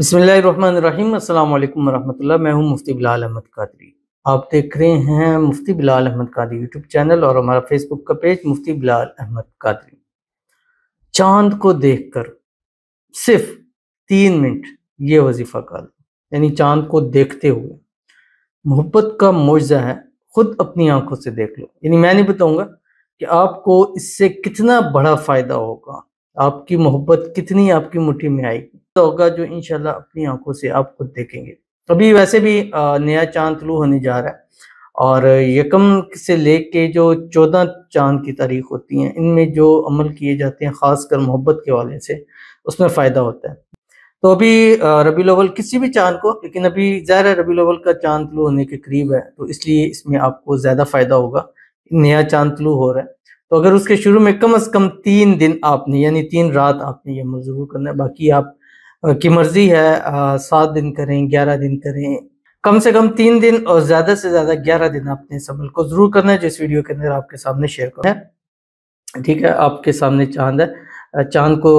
بسم اللہ الرحمن الرحیم السلام علیکم ورحمۃ اللہ میں ہوں مفتی بلال احمد قادری آپ دیکھ رہے ہیں مفتی بلال احمد قادری یوٹیوب چینل اور ہمارا فیس بک کا پیج مفتی بلال احمد قادری چاند کو دیکھ کر صرف تین منٹ یہ وظیفہ کر یعنی چاند کو دیکھتے ہوئے محبت کا موجزہ ہے خود اپنی آنکھوں سے دیکھ لو یعنی میں نہیں بتاؤں گا کہ آپ کو اس سے کتنا بڑا فائدہ ہوگا آپ کی محبت کتنی آپ کی مٹھی میں آئے گی ہوگا جو انشاءاللہ اپنی آنکھوں سے آپ خود دیکھیں گے ابھی ویسے بھی نیا چاند طلوع ہونے جا رہا ہے اور یکم سے لے کے جو چودہ چاند کی تاریخ ہوتی ہیں ان میں جو عمل کیے جاتے ہیں خاص کر محبت کے والے سے اس میں فائدہ ہوتا ہے تو ابھی ربی الاول کسی بھی چاند کو لیکن ابھی ظاہر ہے ربی الاول کا چاند طلوع ہونے کے قریب ہے تو اس لیے اس میں آپ کو زیادہ فائدہ ہوگا نیا چاند طلوع ہو رہا ہے تو اگر اس کے شروع میں کم از کم تین دن آپ نے یعنی تین رات آپ نے یہ عمل ضرور کرنا ہے باقی آپ کی مرضی ہے سات دن کریں گیارہ دن کریں کم سے کم تین دن اور زیادہ سے زیادہ گیارہ دن آپ نے اس عمل کو ضرور کرنا ہے جو اس ویڈیو کے اندر آپ کے سامنے شیئر کرنا ہے ٹھیک ہے آپ کے سامنے چاند ہے چاند کو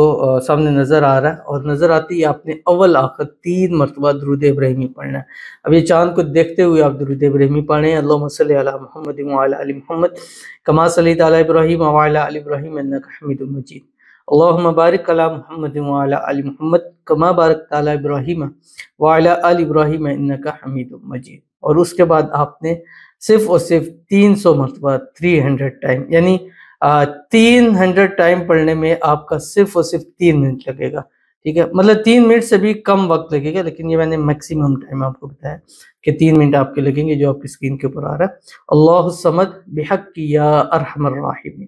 سامنے نظر آ رہا ہے اور نظر آتی ہے آپ نے اول آخر تین مرتبہ درود ابراہیمی پڑھنا ہے اب یہ چاند کو دیکھتے ہوئے آپ درود ابراہیمی پڑھیں اللہ علی محمد امال علی محمد کما صلی علیہ ابراہیم و مجید اللہ محمد علی محمد کما بارک تعالی ابراہیم وعلا آل ابراہیم انکا حمید مجید اور اس کے بعد آپ نے صرف اور صرف تین سو مرتبہ تھری ہنڈریڈ ٹائم یعنی تین ہنڈریڈ ٹائم پڑھنے میں آپ کا صرف اور صرف تین منٹ لگے گا ٹھیک ہے مطلب تین منٹ سے بھی کم وقت لگے گا لیکن یہ میں نے میکسیمم ٹائم آپ کو بتایا کہ تین منٹ آپ کے لگیں گے جو آپ کی سکرین کے اوپر آ رہا ہے اللہ سمد بحق یا ارحم الرحیم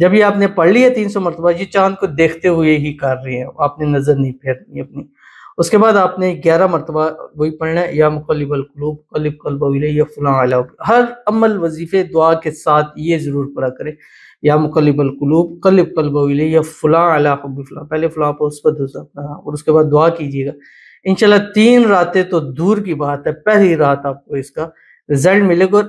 جب یہ آپ نے پڑھ لیا تین سو مرتبہ یہ چاند کو دیکھتے ہوئے ہی کر رہی ہیں آپ نے نظر نہیں پھیرنی اپنی اس کے بعد آپ نے گیارہ مرتبہ وہی پڑھنا ہے یا مقلب القلوب قلب قلب یا فلاں ہر عمل وظیفے دعا کے ساتھ یہ ضرور پڑھا کریں یا مقلب القلوب قلب قلب ولی یا فلاں حب فلاں پہلے فلاں اس دوسرا اور اس کے بعد دعا کیجیے گا انشاءاللہ تین راتیں تو دور کی بات ہے پہلی رات آپ کو اس کا ریزلٹ ملے گا اور